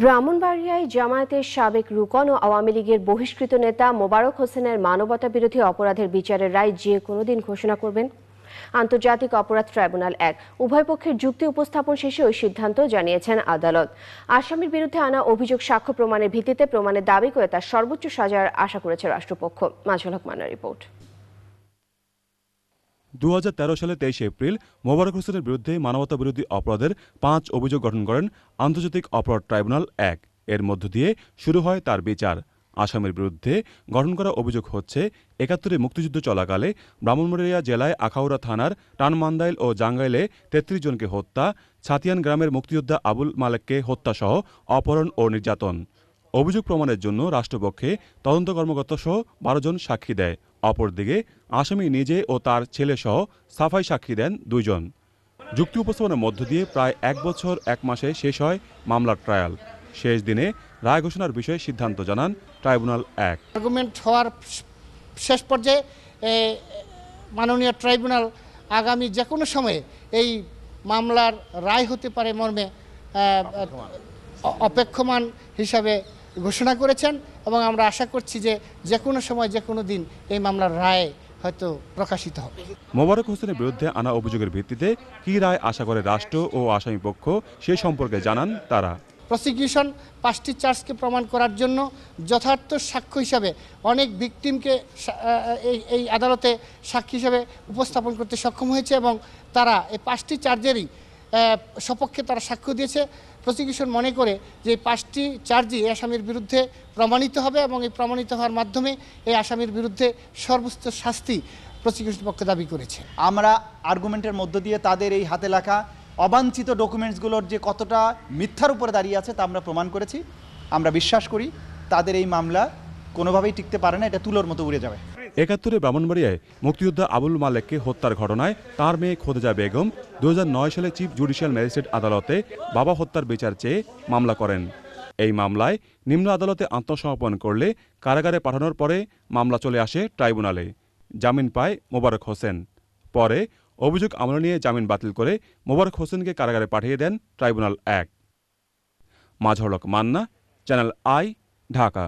ব্রাহ্মণবাড়িয়ায় জামায়াতের সাবেক রুকন ও আওয়ামী লীগের বহিষ্কৃত নেতা মোবারক হোসেনের মানবতা বিরোধী অপরাধের বিচারের রায় যে কোনো দিন ঘোষণা করবেন আন্তর্জাতিক অপরাধ ট্রাইব্যুনাল এক উভয় পক্ষের যুক্তি উপস্থাপন শেষে ওই সিদ্ধান্ত জানিয়েছেন আদালত আসামির বিরুদ্ধে আনা অভিযোগ সাক্ষ্য প্রমাণের ভিত্তিতে প্রমাণের দাবি করে তার সর্বোচ্চ সাজার আশা করেছে রাষ্ট্রপক্ষ মাঝুল হক মানার রিপোর্ট দু সালে তেইশে এপ্রিল মোবারক হোসেনের বিরুদ্ধে মানবতাবিরোধী অপরাধের পাঁচ অভিযোগ গঠন করেন আন্তর্জাতিক অপরাধ ট্রাইব্যুনাল এক এর মধ্য দিয়ে শুরু হয় তার বিচার আসামের বিরুদ্ধে গঠন করা অভিযোগ হচ্ছে একাত্তরে মুক্তিযুদ্ধ চলাকালে ব্রাহ্মণমরিয়া জেলায় আখাউড়া থানার টানমান্দাইল ও জাঙ্গাইলে তেত্রিশ জনকে হত্যা ছাতিয়ান গ্রামের মুক্তিযোদ্ধা আবুল মালেককে হত্যাসহ অপহরণ ও নির্যাতন অভিযোগ প্রমাণের জন্য রাষ্ট্রপক্ষে তদন্ত কর্মকর্তা সহ বারো জন সাক্ষী দেয় অপরদিকে আসামি নিজে ও তার ছেলেসহ সাফাই সাক্ষী দেন দুইজন যুক্তি উপস্থাপনের মধ্য দিয়ে প্রায় এক বছর এক মাসে শেষ হয় মামলার ট্রায়াল শেষ দিনে রায় ঘোষণার বিষয়ে সিদ্ধান্ত জানান ট্রাইব্যুনাল এক আর্গুমেন্ট হওয়ার শেষ পর্যায়ে মাননীয় ট্রাইব্যুনাল আগামী যে কোনো সময়ে এই মামলার রায় হতে পারে মর্মে অপেক্ষমান হিসাবে ঘোষণা করেছেন এবং আমরা আশা করছি যে যে কোনো সময় যে কোনো দিন এই মামলার রায় হয়তো প্রকাশিত হবে মোবারক হোসেনের বিরুদ্ধে আনা অভিযোগের ভিত্তিতে কি রায় আশা করে রাষ্ট্র ও আসামি পক্ষ সে সম্পর্কে জানান তারা প্রসিকিউশন পাঁচটি চার্জকে প্রমাণ করার জন্য যথার্থ সাক্ষ্য হিসাবে অনেক ভিকটিমকে এই আদালতে সাক্ষী হিসাবে উপস্থাপন করতে সক্ষম হয়েছে এবং তারা এই পাঁচটি চার্জেরই সপক্ষে তারা সাক্ষ্য দিয়েছে প্রসিকিউশন মনে করে যে পাঁচটি চার্জই আসামির বিরুদ্ধে প্রমাণিত হবে এবং এই প্রমাণিত হওয়ার মাধ্যমে এই আসামির বিরুদ্ধে সর্বোচ্চ শাস্তি প্রসিকিউশন পক্ষে দাবি করেছে আমরা আর্গুমেন্টের মধ্য দিয়ে তাদের এই হাতে লেখা অবাঞ্ছিত ডকুমেন্টসগুলোর যে কতটা মিথ্যার উপরে দাঁড়িয়ে আছে তা আমরা প্রমাণ করেছি আমরা বিশ্বাস করি তাদের এই মামলা কোনোভাবেই টিকতে পারে না এটা তুলোর মতো উড়ে যাবে একাত্তরে ব্রাহ্মণবাড়িয়ায় মুক্তিযোদ্ধা আবুল মালেককে হত্যার ঘটনায় তার মেয়ে খোদেজা বেগম দু সালে চিফ জুডিশিয়াল ম্যাজিস্ট্রেট আদালতে বাবা হত্যার বিচার চেয়ে মামলা করেন এই মামলায় নিম্ন আদালতে আত্মসমর্পণ করলে কারাগারে পাঠানোর পরে মামলা চলে আসে ট্রাইব্যুনালে জামিন পায় মোবারক হোসেন পরে অভিযোগ আমলে নিয়ে জামিন বাতিল করে মোবারক হোসেনকে কারাগারে পাঠিয়ে দেন ট্রাইব্যুনাল এক মাঝহরক মান্না চ্যানেল আই ঢাকা